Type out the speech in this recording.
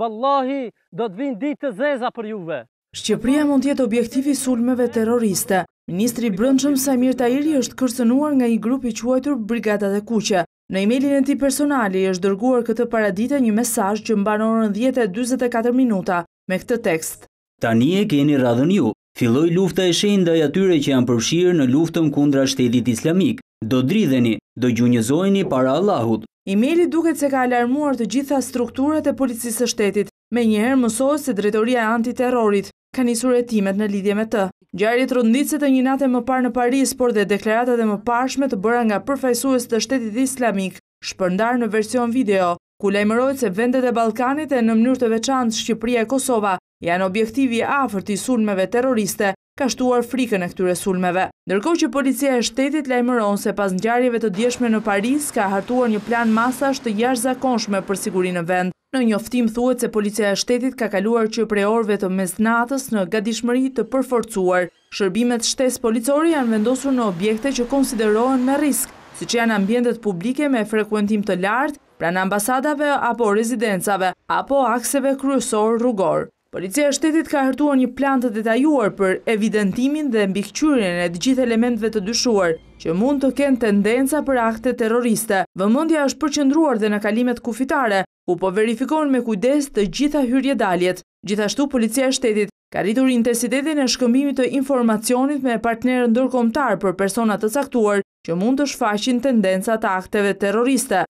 vallahi do të vinë ditë të zeza për juve. Shqipëria mund tjetë objektivi sulmeve terroriste. Ministri Brëndshëm Samir Tahiri është kërsenuar nga i grupi quajtur Brigatat e Kuqe. Në emailin e ti personali është dërguar këtë paradita një mesaj që mbanorën në 10.24 minuta me këtë tekst. Tani e keni radhën ju, filloj lufta e shenda e atyre që janë përshirë në luftën kundra shtetit islamik. Do dridheni, do gjunjëzojni para Allahut, Imeli duket se ka alarmuar të gjitha strukturat e policisë shtetit, me njëherë mësojë se dretoria antiterrorit ka e timet në lidhje me të. Gjarit rëndit se të një natë e më parë në Paris, por dhe deklaratet e më pashme të bëra nga përfajsues të shtetit islamik, shpërndar në version video, ku lejmërojt se vendet e Balkanit e në mënyrë të veçantë Shqipëria e Kosova janë objektivi afer të i sunmeve terroriste, ka shtuar frikën e këtyre sulmeve. Ndërkohë që policia e shtetit lajmëron se pas ngjarjeve të djeshme në Paris ka hartuar një plan masash të jashtëzakonshme për sigurinë në vend. Në njoftim thuhet se policia e shtetit ka kaluar që prej orëve të mesnatës në gatishmëri të përforcuar. Shërbimet shtesë policore janë vendosur në objekte që konsiderohen me risk, si që janë ambjendet publike me frekuentim të lartë, pranë ambasadave apo rezidencave, apo akseve kryesor rrugorë. Policia shtetit ka hërtuar një plan të detajuar për evidentimin dhe mbikqyrin e të gjithë elementve të dyshuar, që mund të kënë tendenza për akte terroriste. Vëmëndja është përqëndruar dhe në kalimet kufitare, ku po verifikon me kujdes të gjitha hyrje daljet. Gjithashtu, policia shtetit ka rritur intensitetin e shkëmbimit të informacionit me partnerën dërkomtar për personat të saktuar, që mund të shfaqin tendenza të akteve terroriste.